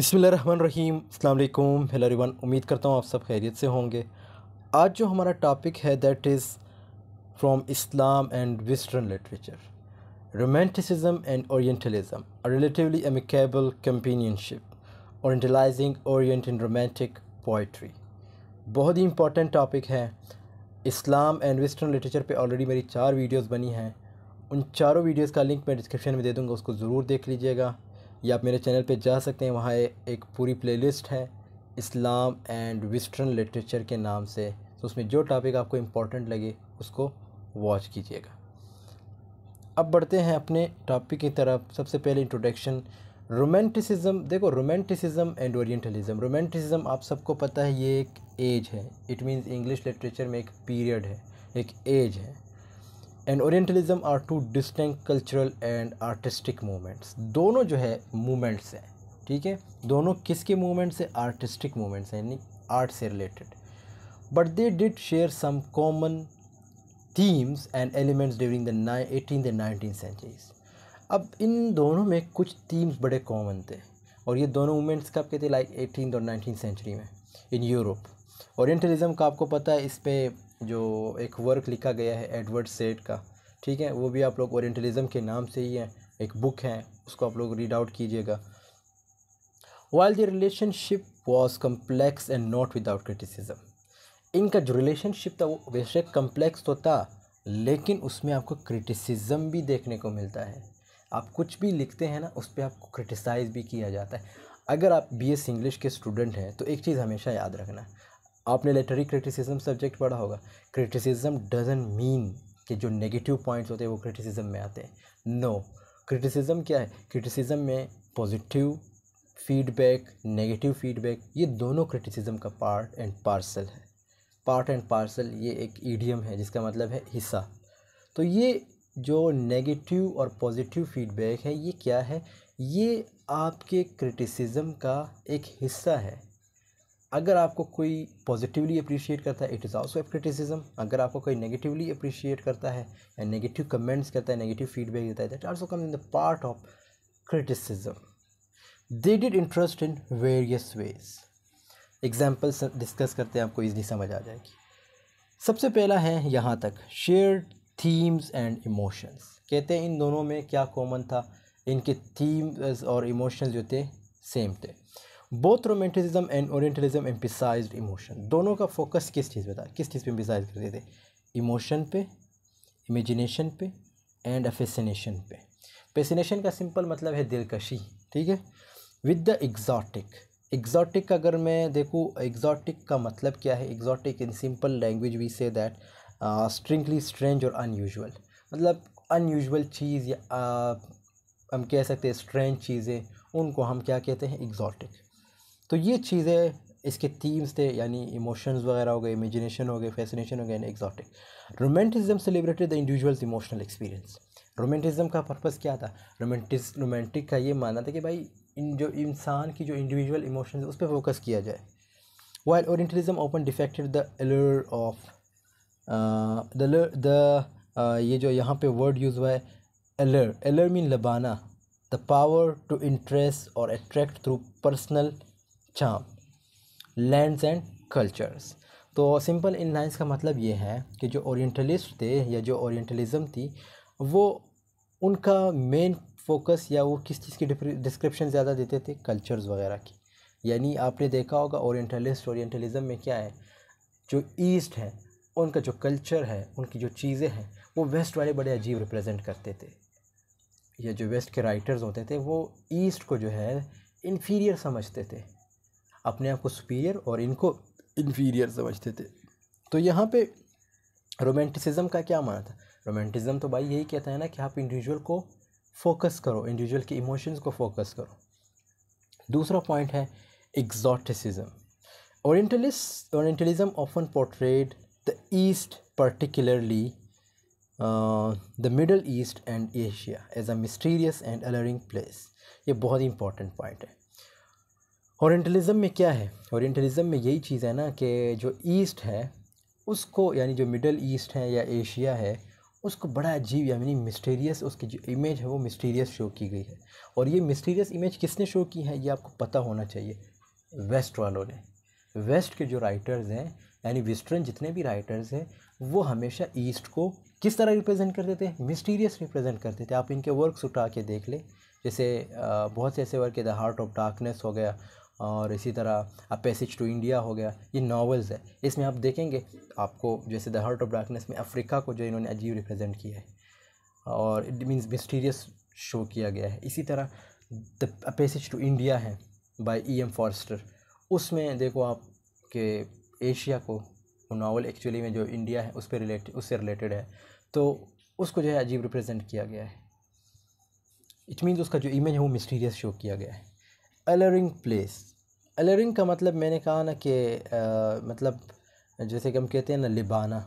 बसमीम अल्लाम हेलो उम्मीद करता हूँ आप सब खैरियत से होंगे आज जो हमारा टॉपिक है that is from Islam and western literature romanticism and orientalism relatively amicable companionship orientalizing Orient in romantic poetry बहुत ही इंपॉर्टेंट टॉपिक है इस्लाम एंड वेस्टर्न लिटरेचर पर ऑलरेडी मेरी चार वीडियोज़ बनी हैं उन चारों वीडियोज़ का लिंक मैं डिस्क्रिप्शन में दे दूँगा उसको ज़रूर देख लीजिएगा या आप मेरे चैनल पे जा सकते हैं वहाँ एक पूरी प्लेलिस्ट है इस्लाम एंड वेस्टर्न लिटरेचर के नाम से तो उसमें जो टॉपिक आपको इम्पोर्टेंट लगे उसको वॉच कीजिएगा अब बढ़ते हैं अपने टॉपिक की तरफ सबसे पहले इंट्रोडक्शन रोमांटिसिज्म देखो रोमांटिसिज्म एंड ओरिएंटलिज्म रोमांटिसिज्म आप सबको पता है ये एक एज है इट मींस इंग्लिश लिटरेचर में एक पीरियड है एक एज है and orientalism are two distinct cultural and artistic movements दोनों जो है मूवमेंट्स हैं ठीक है दोनों किसके मूवमेंट्स हैं आर्टिस्टिक मूवमेंट्स हैं यानी आर्ट से related but they did share some common themes and elements during the eighteen and nineteen centuries अब इन दोनों में कुछ थीम्स बड़े कॉमन थे और ये दोनों मूवमेंट्स कब के थे लाइक एटीन और नाइनटीन सेंचुरी में इन यूरोप ओरिएंटलिज्म का आपको पता है इस पर जो एक वर्क लिखा गया है एडवर्ड सेट का ठीक है वो भी आप लोग ओरिएंटलिज़म के नाम से ही है एक बुक है उसको आप लोग रीड आउट कीजिएगा while the relationship was complex and not without criticism इनका जो रिलेशनशिप था वो बेशक कम्प्लेक्स तो था लेकिन उसमें आपको क्रिटिसिज्म भी देखने को मिलता है आप कुछ भी लिखते हैं ना उस पर आपको क्रिटिसाइज़ भी किया जाता है अगर आप बी एस इंग्लिश के स्टूडेंट हैं तो एक चीज़ हमेशा याद रखना आपने लेटरी क्रिटिसिज्म सब्जेक्ट पढ़ा होगा क्रिटिसिज्म डजन मीन कि जो नेगेटिव पॉइंट्स होते हैं वो क्रिटिसिज्म में आते हैं नो क्रिटिसिज्म क्या है क्रिटिसिज्म में पॉजिटिव फीडबैक नेगेटिव फीडबैक ये दोनों क्रिटिसिज्म का पार्ट एंड पार्सल है पार्ट एंड पार्सल ये एक ईडियम है जिसका मतलब है हिस्सा तो ये जो नेगेटिव और पॉजिटिव फीडबैक है ये क्या है ये आपके क्रिटिसिज्म का एक हिस्सा है अगर आपको कोई पॉजिटिवली अप्रिशिएट करता है इट इज़ आल्सो क्रिटिसिज्म अगर आपको कोई नेगेटिवली अप्रिशिएट करता है या नेगेटिव कमेंट्स करता है नेगेटिव फीडबैक देता है that also come in the part of criticism they did interest in various ways examples discuss करते हैं आपको ईजली समझ आ जाएगी सबसे पहला है यहाँ तक शेयर थीम्स एंड इमोशंस कहते हैं इन दोनों में क्या कॉमन था इनके थीम्स और इमोशंस जो थे सेम थे both romanticism and orientalism emphasize emotion दोनों का फोकस किस चीज़ पे था किस चीज़ पे एम्पिसाइज करते थे इमोशन पे इमेजिनेशन पे एंड अफेसिनेशन पे फेसिनेशन का सिंपल मतलब है दिलकशी ठीक है विद द एग्जॉटिक एग्जॉटिक अगर मैं देखूँ एग्जॉटिक का मतलब क्या है exotic in simple language we say that strikingly strange और अनयूजल मतलब अनयूजल चीज़ या uh, हम कह सकते हैं स्ट्रेंज चीज़ें उनको हम क्या कहते हैं एग्जॉटिक तो ये चीज़ें इसके थीम्स थे यानी इमोशंस वगैरह हो गए इमेजिनेशन हो गए फैसिनेशन हो गए and exotic romanticism celebrated the individual's emotional experience romanticism का पर्पस क्या था रोमेंटिस रोमांटिक का ये मानना था कि भाई इन जो इंसान की जो इंडिविजुअल इमोशंस उस पर फोकस किया जाए while orientalism often depicted the allure of the the ये जो यहाँ पे वर्ड यूज़ हुआ है एलर एलर मीन लबाना द पावर टू इंटरेस्ट और अट्रैक्ट थ्रू पर्सनल अच्छा लैंड्स एंड कल्चर्स तो सिंपल इन लाइन्स का मतलब ये है कि जो ओरिएंटलिस्ट थे या जो ओरिएंटलिज़म थी वो उनका मेन फोकस या वो किस चीज़ की डिस्क्रिप्शन ज़्यादा देते थे कल्चर्स वगैरह की यानी आपने देखा होगा ओरिएंटलिस्ट ओरिएंटलिज़म में क्या है जो ईस्ट है उनका जो कल्चर है उनकी जो चीज़ें हैं वो वेस्ट वाले बड़े अजीब रिप्रेजेंट करते थे या जो वेस्ट के राइटर्स होते थे वो ईस्ट को जो है इन्फीरियर समझते थे अपने आप को सुपीरियर और इनको इन्फीरियर समझते थे तो यहाँ पे रोमांटिसिज्म का क्या माना था रोमांटिज़म तो भाई यही कहता है ना कि आप इंडिविजुअल को फोकस करो इंडिविजुअल के इमोशंस को फोकस करो दूसरा पॉइंट है exoticism orientalist orientalism often portrayed the East particularly the Middle East and Asia as a mysterious and alluring place ये बहुत ही इंपॉर्टेंट पॉइंट है औरेंटलिज़म में क्या है औरेंटलिज़म में यही चीज़ है ना कि जो ईस्ट है उसको यानी जो मिडल ईस्ट है या एशिया है उसको बड़ा अजीब यानी मिस्टीरियस उसकी जो इमेज है वो मिस्टीरियस शो की गई है और ये मिस्टीरियस इमेज किसने शो की है ये आपको पता होना चाहिए वेस्ट वालों ने वेस्ट के जो राइटर्स हैं यानी वेस्टर्न जितने भी राइटर्स हैं वो हमेशा ईस्ट को किस तरह रिप्रेजेंट करते थे मिस्टीरियस रिप्रेजेंट करते थे आप इनके वर्क्स उठा के देख लें जैसे बहुत से ऐसे वर्क है द हार्ट ऑफ डार्कनेस हो गया और इसी तरह अ पैसेज टू इंडिया हो गया ये नावल्स है इसमें आप देखेंगे आपको जैसे द हार्ट ऑफ डार्कनेस में अफ्रीका को जो इन्होंने अजीब रिप्रेजेंट किया है और इट मीन्स मिस्टीरियस शो किया गया है इसी तरह द पैसेज टू इंडिया है बाय ई एम फॉरस्टर उसमें देखो आप के एशिया को वो नावल एक्चुअली में जो इंडिया है उस पर रिलेटेड उससे रिलेटेड है तो उसको जो है अजीब रिप्रेजेंट किया गया है इट मीन्स उसका जो इमेज है वो मिस्टीरियस शो किया गया है अलरिंग प्लेस अलरिंग का मतलब मैंने कहा ना कि मतलब जैसे कि हम कहते हैं ना लिबाना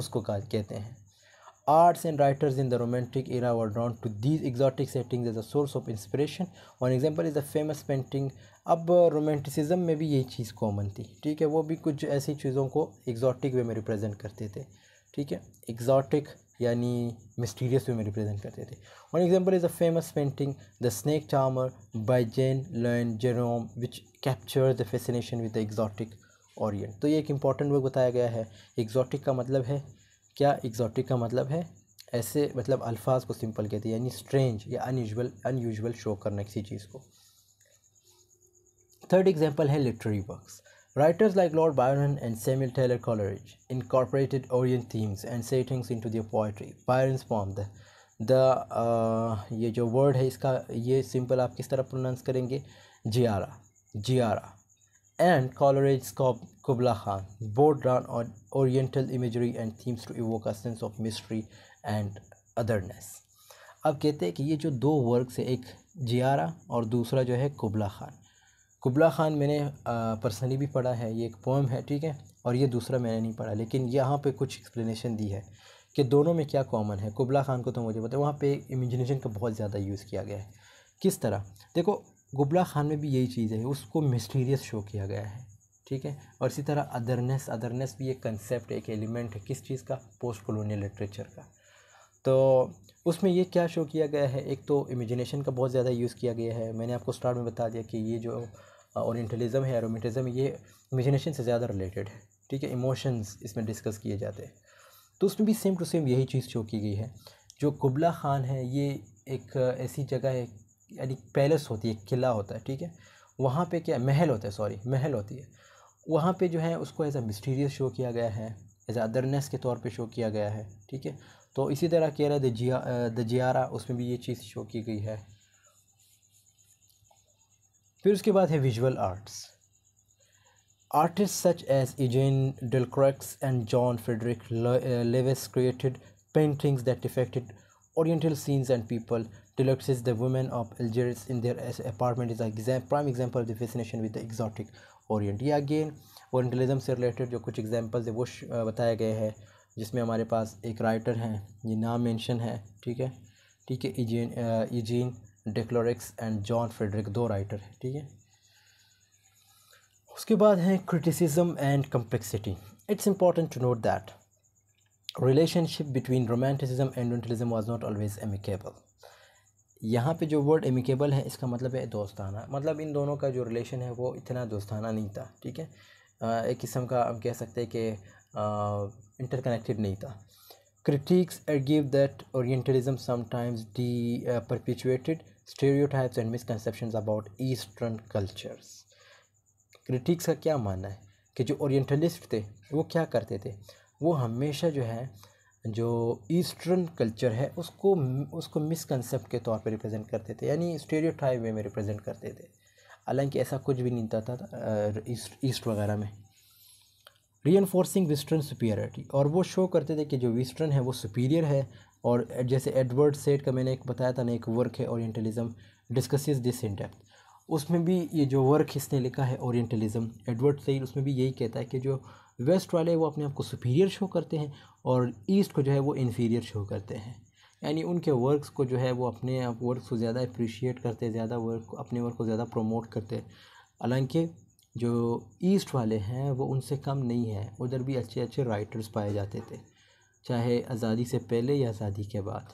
उसको कहा कहते हैं arts and writers in the romantic era were drawn to these exotic settings as a source of inspiration one example is a famous painting अब रोमांटिसिज्म में भी यही चीज़ कॉमन थी ठीक है वो भी कुछ ऐसी चीज़ों को एग्जॉटिक वे में रिप्रेजेंट करते थे ठीक है एग्जॉटिक यानी मिस्टीरियस वे में रिप्रेजेंट करते थे one example is a famous painting the Snake Charmer by Jean Leon Gerome which capture the fascination with the exotic Orient तो ये एक इम्पॉर्टेंट वर्क बताया गया है एग्जॉटिक का मतलब है क्या एग्जॉटिक का मतलब है ऐसे मतलब अल्फाज को सिंपल कहते हैं यानी स्ट्रेंज या अनयूजल अनयूजल शो करना किसी चीज़ को थर्ड एग्जाम्पल है literary works Writers like Lord Byron and Samuel Taylor Coleridge incorporated Orient themes and settings into their poetry. Byron's poem the the uh, ये जो word है इसका ये simple आप किस तरह pronounce करेंगे जियारा जियारा and Coleridge's Kubla Khan both drawn on oriental imagery and themes to evoke a sense of mystery and otherness. अब कहते हैं कि ये जो दो वर्क है एक जियारा और दूसरा जो है कुबला खान कुबला ख़ान मैंने पर्सनली भी पढ़ा है ये एक पोम है ठीक है और ये दूसरा मैंने नहीं पढ़ा लेकिन यहाँ पे कुछ एक्सप्लेनेशन दी है कि दोनों में क्या कॉमन है कुबला ख़ान को तो मुझे पता है वहाँ पे इमेजिनेशन का बहुत ज़्यादा यूज़ किया गया है किस तरह देखो गुबला ख़ान में भी यही चीज़ है उसको मिस्टीरियस शो किया गया है ठीक है और इसी तरह अदरनेस अदरनेस भी एक कंसेप्ट एक एलिमेंट है किस चीज़ का पोस्ट कॉलोनियल लिटरेचर का तो उसमें ये क्या शो किया गया है एक तो इमेजिनेशन का बहुत ज़्यादा यूज़ किया गया है मैंने आपको स्टार्ट में बता दिया कि ये जो ओरिएंटलिज़म है एरोमेटिज़म ये इमेजिनेशन से ज़्यादा रिलेटेड है ठीक है इमोशंस इसमें डिस्कस किए जाते हैं तो उसमें भी सेम टू सेम यही चीज़ शो की गई है जो कुबला ख़ान है ये एक ऐसी जगह है यानी पैलेस होती है किला होता है ठीक है वहाँ पे क्या महल होता है सॉरी महल होती है वहाँ पे जो है उसको एज अ मिस्टीरियस शो किया गया है एज अदरनेस के तौर पे शो किया गया है ठीक है तो इसी तरह कह रहा है द जिया द जियारा उसमें भी ये चीज़ शो की गई है फिर उसके बाद है visual arts artist such as Eugene Delacroix and John Frederick Lewis created paintings that depicted oriental scenes and people Delacroix is the women of in in their apartment is exam, prime example of the fascination with the exotic orient again orientalism से related जो कुछ examples है वो uh, बताए गए हैं जिसमें हमारे पास एक राइटर हैं ये नाम मेंशन है ठीक है ठीक है Eugene Eugene uh, Delacroix and John Frederick दो राइटर हैं ठीक है उसके बाद है criticism and complexity it's important to note that relationship between romanticism and mentalism was not always amicable यहाँ पे जो वर्ड एमिकेबल है इसका मतलब है दोस्ताना मतलब इन दोनों का जो रिलेशन है वो इतना दोस्ताना नहीं था ठीक है एक किस्म का हम कह सकते हैं कि इंटरकनेक्टेड नहीं था critics argue that orientalism sometimes डी perpetuated stereotypes and misconception about eastern cultures critics का क्या मानना है कि जो ओरिएंटलिस्ट थे वो क्या करते थे वो हमेशा जो है जो ईस्टर्न कल्चर है उसको उसको मिसकनसेप्ट के तौर पर रिप्रेजेंट करते थे यानी स्टेरियोटाइप वे में रिप्रेजेंट करते थे हालांकि ऐसा कुछ भी नहीं था, था ईस्ट ईस्ट वगैरह में री एनफोर्सिंग वेस्टर्न सुपीरियरिटी और वो शो करते थे कि जो वेस्टर्न है वो सुपीरियर है और जैसे एडवर्ड सेट का मैंने एक बताया था ना एक वर्क है orientalism discusses this in depth उसमें भी ये जो वर्क इसने लिखा है ओरिएंटलिज्म एडवर्ड सेट उसमें भी यही कहता है कि जो वेस्ट वाले वो अपने आप को सुपीरियर शो करते हैं और ईस्ट को जो है वो इन्फीरियर शो करते हैं यानी उनके वर्क्स को जो है वो अपने आप वर्क को ज़्यादा अप्रिशिएट करते ज़्यादा वर्क अपने वर्क को ज़्यादा प्रमोट करते हालांकि जो ईस्ट वाले हैं वो उनसे कम नहीं है उधर भी अच्छे अच्छे राइटर्स पाए जाते थे चाहे आज़ादी से पहले या आज़ादी के बाद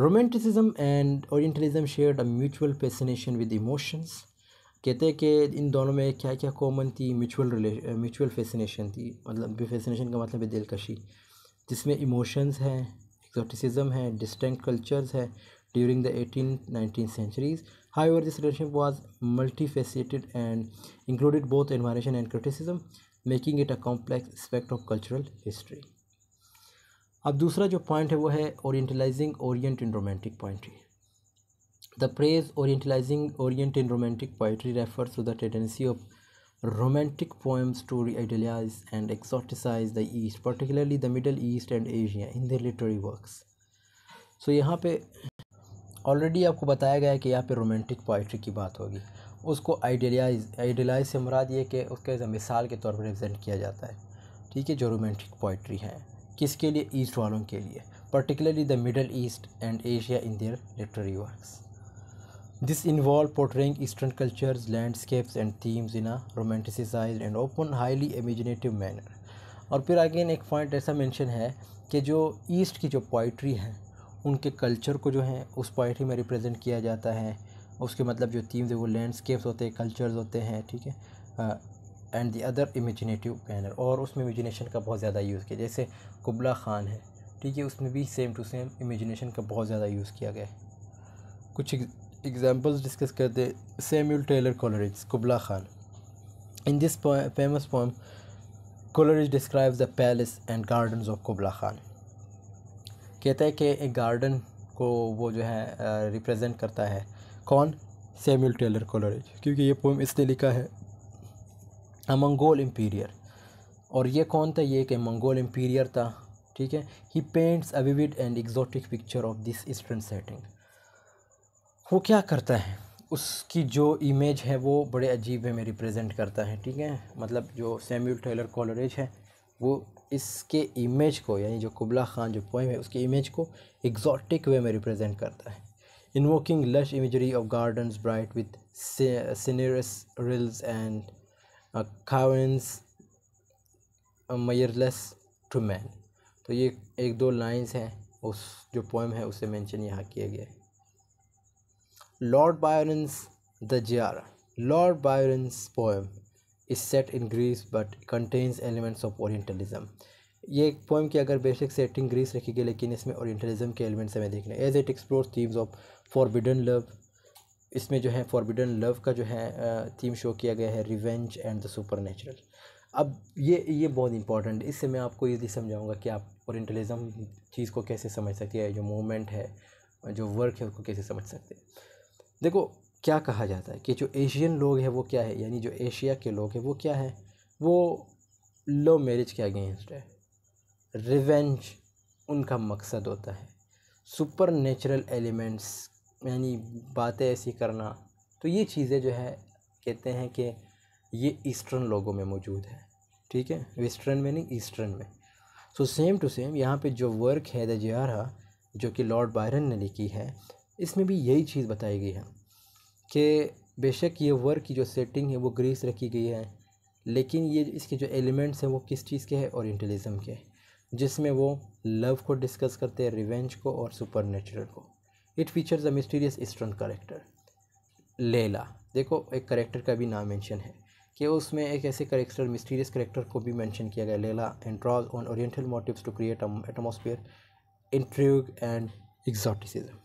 romanticism and orientalism share a mutual fascination with emotions कहते हैं कि इन दोनों में क्या क्या कॉमन थी म्यूचुअल म्यूचुअल फैसिनेशन थी मतलब फैसिनेशन का मतलब है दिलकशी जिसमें इमोशंस हैं एक्जोटिसिज्म है डिस्टेंट कल्चर्स है during the eighteen nineteen centuries however this relationship was multifaceted and included both admiration and criticism making it a complex aspect of cultural history अब दूसरा जो पॉइंट है वो है orientalizing Orient in romantic poetry the phrase orientalizing Orient in romantic poetry refers to the tendency of romantic poems to idealize and exoticize the East particularly the Middle East and Asia in their literary works so यहाँ पे already आपको बताया गया है कि यहाँ पे romantic poetry की बात होगी उसको आइडियलाइज आइडियलाइज से मुराद ये कि उसके एज मिसाल के तौर पर रिप्रजेंट किया जाता है ठीक है जो रोमांटिक पोइट्री है किसके लिए ईस्ट वालों के लिए particularly the Middle East and Asia in their literary works this involve portraying eastern cultures landscapes and themes in a romanticize and often highly imaginative manner और फिर अगेन एक पॉइंट ऐसा मैंशन है कि जो ईस्ट की जो पोइट्री हैं उनके कल्चर को जो है उस पोइट्री में रिप्रजेंट किया जाता है उसके मतलब जो थीम्स है वो लैंडस्केप्स होते हैं कल्चर्स होते हैं ठीक है and the other imaginative manner और उसमें इमेजिनेशन का बहुत ज़्यादा यूज़ किया जैसे कुबला ख़ान है ठीक है उसमें भी सेम टू सेम इमेजिनेशन का बहुत ज़्यादा यूज़ किया गया है कुछ एग्जाम्पल्स डिस्कस करते Samuel Taylor Coleridge Kubla Khan in this famous poem Coleridge describes the palace and garden of Kubla Khan कहता है कि एक गार्डन को वो जो है रिप्रजेंट करता है कौन सेम्यूल टेलर कॉलरेज क्योंकि ये पोम इसने लिखा है मंगोल एम्पीरियर और ये कौन था ये कि मंगोल एम्पीरियर था ठीक है he paints a vivid and exotic picture of this eastern setting वो क्या करता है उसकी जो इमेज है वो बड़े अजीब वे में रिप्रेजेंट करता है ठीक है मतलब जो सैम्यूल टेलर कॉलरेज है वो इसके इमेज को यानी जो कुबला खान जो पोइम है उसके इमेज को एग्जॉटिक वे में रिप्रेजेंट करता है evoking lush imagery of gardens bright with sinuous rills and caverns measureless to man तो ये एक दो लाइंस हैं उस जो पोएम है उसे मेंशन यहाँ किया गया है लॉर्ड बायरन्स द जियारा Lord Byron's poem is set in Greece but contains elements of orientalism ये एक पोएम की अगर बेसिक सेटिंग ग्रीस रखी गई लेकिन इसमें ओरिएंटलिज्म के एलिमेंट्स हमें देखने as it explore themes of forbidden love इसमें जो है फॉरबिडन लव का जो है थीम शो किया गया है revenge and the supernatural अब ये ये बहुत इंपॉर्टेंट इससे मैं आपको ईजिली समझाऊंगा कि आप ओरिएंटलिज्म चीज़ को कैसे समझ सकते हैं जो मूवमेंट है जो वर्क है उसको कैसे समझ सकते हैं देखो क्या कहा जाता है कि जो एशियन लोग हैं वो क्या है यानी जो एशिया के लोग हैं वो क्या है वो लव मैरिज के अगेंस्ट है रिवेंज उनका मकसद होता है सुपर नेचुरल एलिमेंट्स यानी बातें ऐसी करना तो ये चीज़ें जो है कहते हैं कि ये ईस्टर्न लोगों में मौजूद है ठीक है वेस्टर्न में नहीं ईस्टर्न में सो सेम टू सेम यहाँ पे जो वर्क है द जियारा जो कि लॉर्ड बायरन ने लिखी है इसमें भी यही चीज़ बताई गई है कि बेशक ये वर्क की जो सेटिंग है वो ग्रीस रखी गई है लेकिन ये इसके जो एलिमेंट्स हैं वो किस चीज़ के हैं ओरिएंटलिज्म के जिसमें वो लव को डिस्कस करते हैं रिवेंज को और सुपर को it features a mysterious eastern character Leila देखो एक करेक्टर का भी नाम मेंशन है कि उसमें एक ऐसे करेक्टर मिस्टीरियस करेक्टर को भी मेंशन किया गया Leila and draws on oriental motifs to create atmosphere intrigue and exoticism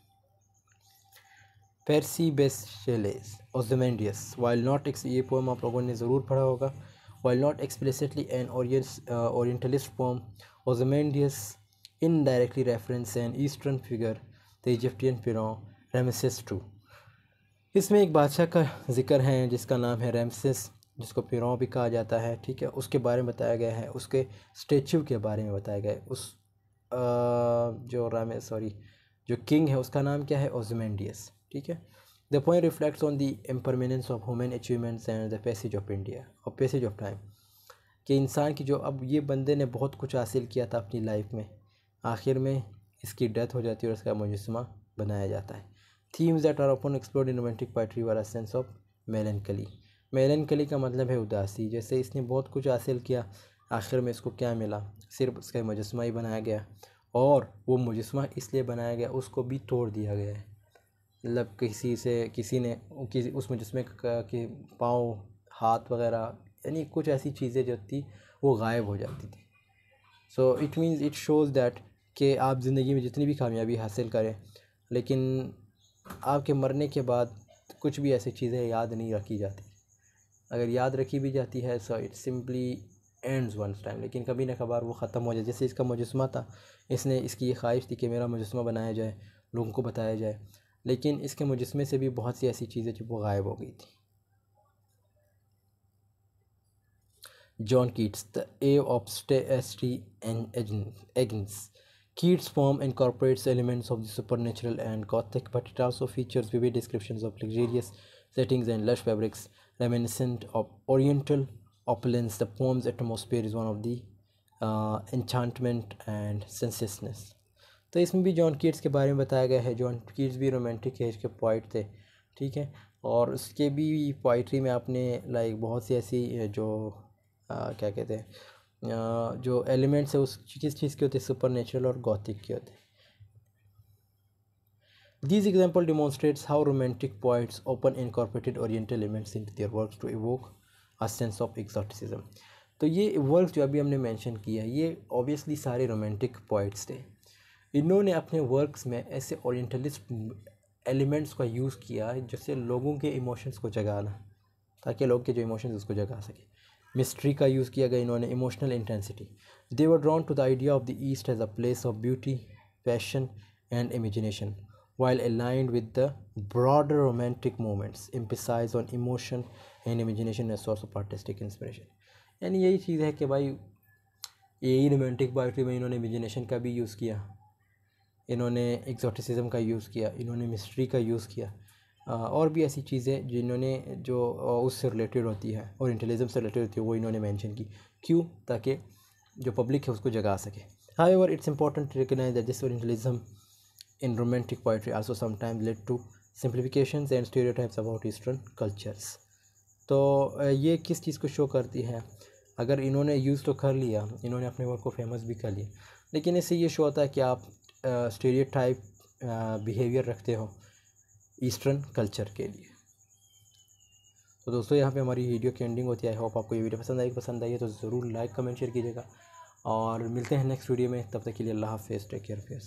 Percy Bysshe Shelley's Ozymandias while not एक्स ये पोम आप लोगों ने ज़रूर पढ़ा होगा while not explicitly an orientalist poem, Ozymandias indirectly references an eastern figure the Egyptian फिरौं Ramesses two इसमें एक बादशाह का जिक्र है जिसका नाम है रेमसिस जिसको फिरौं भी कहा जाता है ठीक है उसके बारे में बताया गया है उसके स्टेचू के बारे में बताया गया है उस आ, जो राम सॉरी जो किंग है उसका नाम क्या है ओजमेंडियस ठीक है the point reflects on the impermanence of human achievements and the passage of India और पैसेज ऑफ टाइम कि इंसान की जो अब ये बंदे ने बहुत कुछ हासिल किया था अपनी लाइफ में आखिर में इसकी डेथ हो जाती है और इसका मुजस्मा बनाया जाता है themes that are often explored in romantic poetry वाला सेंस ऑफ कली मेलन कली का मतलब है उदासी जैसे इसने बहुत कुछ हासिल किया आखिर में इसको क्या मिला सिर्फ उसका मुजस्मा ही बनाया गया और वो मुजस्मा इसलिए बनाया गया उसको भी तोड़ दिया गया है मतलब किसी से किसी ने किसी उस मुजस्मे के पाँव हाथ वगैरह यानी कुछ ऐसी चीज़ें जो थी वो गायब हो जाती थी so it means it shows that कि आप ज़िंदगी में जितनी भी कामयाबी हासिल करें लेकिन आपके मरने के बाद कुछ भी ऐसी चीज़ें याद नहीं रखी जाती अगर याद रखी भी जाती है so it simply ends one time लेकिन कभी ना कभार वो ख़त्म हो जाए जैसे इसका मुजस्मा था इसने इसकी ये ख्वाहिश थी कि मेरा मुजस्मा बनाया जाए लोगों को बताया जाए लेकिन इसके मुजस्मे से भी बहुत सी ऐसी चीज़ें जो वो गायब हो गई थी John Keats the Eve of stay S T Agnes Kids form incorporates elements of the supernatural and gothic, but it also features vivid descriptions of luxurious settings and lush fabrics reminiscent of Oriental opulence. The poem's atmosphere is one of the uh, enchantment and sensuousness. तो इसमें भी John Keats के बारे में बताया गया है John Keats भी रोमांटिक एज के पोइट थे ठीक है और उसके भी पोइट्री में आपने लाइक बहुत सी ऐसी जो आ, क्या कहते हैं जो एलिमेंट्स है उस किस चीज़ के होते हैं सुपर नेचुरल और गौतिक के होते हैं example demonstrates how how poets often often incorporated oriental elements into their works to evoke a sense of तो ये वर्क जो अभी हमने मैंशन किया ये ऑब्वियसली सारे रोमांटिक पोइट्स थे इन्होंने अपने वर्क्स में ऐसे ओरिएंटलिस्ट एलिमेंट्स का यूज़ किया जिससे लोगों के इमोशंस को जगाना ताकि लोग के जो इमोशंस उसको जगा सके मिस्ट्री का यूज़ किया गया इन्होंने emotional intensity they were drawn to the idea of the East as a place of beauty passion and imagination while aligned with the broader romantic moments emphasize on emotion and imagination as source of artistic inspiration यानी यही चीज़ है कि भाई यही romantic poetry में इन्होंने imagination का भी यूज़ किया इन्होंने एग्जॉटिसिज्म का यूज़ किया इन्होंने मिस्ट्री का यूज़ किया और भी ऐसी चीज़ें जिन्होंने जो उससे रिलेटेड होती है और इंटेलिज़म से रिलेटेड होती है वो इन्होंने मेंशन की क्यों ताकि जो पब्लिक है उसको जगा सके However, it's important to recognize that this orientalism in romantic poetry also sometimes led to simplifications and stereotypes about eastern cultures तो ये किस चीज़ को शो करती है अगर इन्होंने यूज़ तो कर लिया इन्होंने अपने वर्क को फेमस भी कर लिया लेकिन इससे ये शो होता है कि आप स्टेरियो टाइप बिहेवियर रखते हो ईस्टर्न कल्चर के लिए तो दोस्तों यहाँ पे हमारी वीडियो की एंडिंग होती है आई होप आपको ये वीडियो पसंद आई पसंद आई है तो ज़रूर लाइक कमेंट शेयर कीजिएगा और मिलते हैं नेक्स्ट वीडियो में तब तक के लिए अल्लाह हाफ़ टेक केयर फेस